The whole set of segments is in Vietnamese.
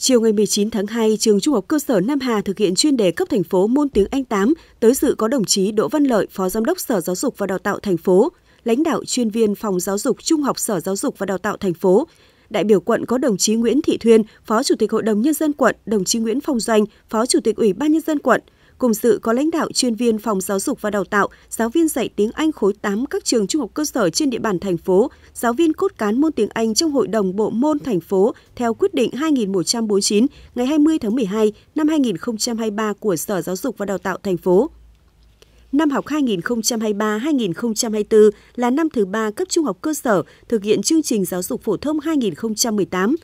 Chiều ngày 19 tháng 2, trường Trung học cơ sở Nam Hà thực hiện chuyên đề cấp thành phố môn tiếng Anh 8, tới dự có đồng chí Đỗ Văn Lợi, Phó Giám đốc Sở Giáo dục và Đào tạo thành phố, lãnh đạo chuyên viên phòng giáo dục Trung học Sở Giáo dục và Đào tạo thành phố. Đại biểu quận có đồng chí Nguyễn Thị Thuyên, Phó Chủ tịch Hội đồng nhân dân quận, đồng chí Nguyễn Phong Doanh, Phó Chủ tịch Ủy ban nhân dân quận, Cùng sự có lãnh đạo chuyên viên phòng giáo dục và đào tạo, giáo viên dạy tiếng Anh khối 8 các trường trung học cơ sở trên địa bàn thành phố, giáo viên cốt cán môn tiếng Anh trong hội đồng bộ môn thành phố theo quyết định 2149 ngày 20 tháng 12 năm 2023 của Sở Giáo dục và Đào tạo thành phố năm học 2023-2024 là năm thứ ba cấp trung học cơ sở thực hiện chương trình giáo dục phổ thông 2018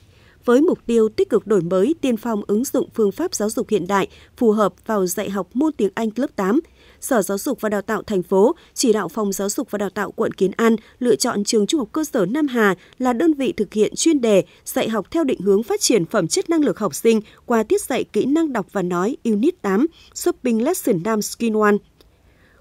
với mục tiêu tích cực đổi mới tiên phong ứng dụng phương pháp giáo dục hiện đại phù hợp vào dạy học môn tiếng Anh lớp 8. Sở Giáo dục và Đào tạo thành phố chỉ đạo Phòng Giáo dục và Đào tạo quận Kiến An lựa chọn trường Trung học cơ sở Nam Hà là đơn vị thực hiện chuyên đề dạy học theo định hướng phát triển phẩm chất năng lực học sinh qua tiết dạy kỹ năng đọc và nói Unit 8, Shopping Lesson Nam Skin One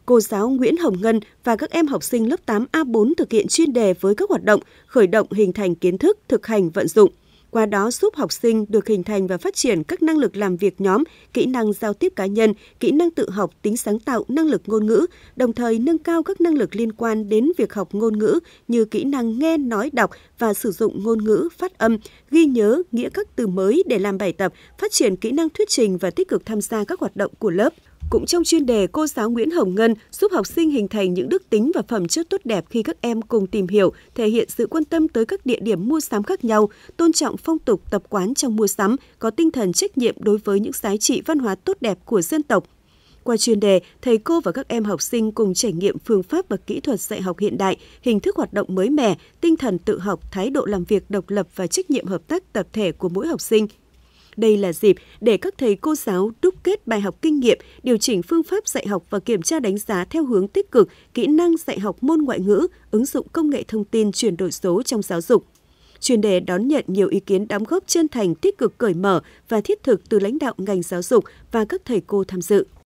cô giáo Nguyễn Hồng Ngân và các em học sinh lớp 8A4 thực hiện chuyên đề với các hoạt động khởi động hình thành kiến thức, thực hành vận dụng qua đó giúp học sinh được hình thành và phát triển các năng lực làm việc nhóm, kỹ năng giao tiếp cá nhân, kỹ năng tự học, tính sáng tạo, năng lực ngôn ngữ, đồng thời nâng cao các năng lực liên quan đến việc học ngôn ngữ như kỹ năng nghe, nói, đọc và sử dụng ngôn ngữ, phát âm, ghi nhớ nghĩa các từ mới để làm bài tập, phát triển kỹ năng thuyết trình và tích cực tham gia các hoạt động của lớp. Cũng trong chuyên đề, cô giáo Nguyễn Hồng Ngân giúp học sinh hình thành những đức tính và phẩm chất tốt đẹp khi các em cùng tìm hiểu, thể hiện sự quan tâm tới các địa điểm mua sắm khác nhau, tôn trọng phong tục tập quán trong mua sắm, có tinh thần trách nhiệm đối với những giá trị văn hóa tốt đẹp của dân tộc. Qua chuyên đề, thầy cô và các em học sinh cùng trải nghiệm phương pháp và kỹ thuật dạy học hiện đại, hình thức hoạt động mới mẻ, tinh thần tự học, thái độ làm việc độc lập và trách nhiệm hợp tác tập thể của mỗi học sinh – đây là dịp để các thầy cô giáo đúc kết bài học kinh nghiệm, điều chỉnh phương pháp dạy học và kiểm tra đánh giá theo hướng tích cực kỹ năng dạy học môn ngoại ngữ, ứng dụng công nghệ thông tin chuyển đổi số trong giáo dục chuyên đề đón nhận nhiều ý kiến đóng góp chân thành, tích cực cởi mở và thiết thực từ lãnh đạo ngành giáo dục và các thầy cô tham dự.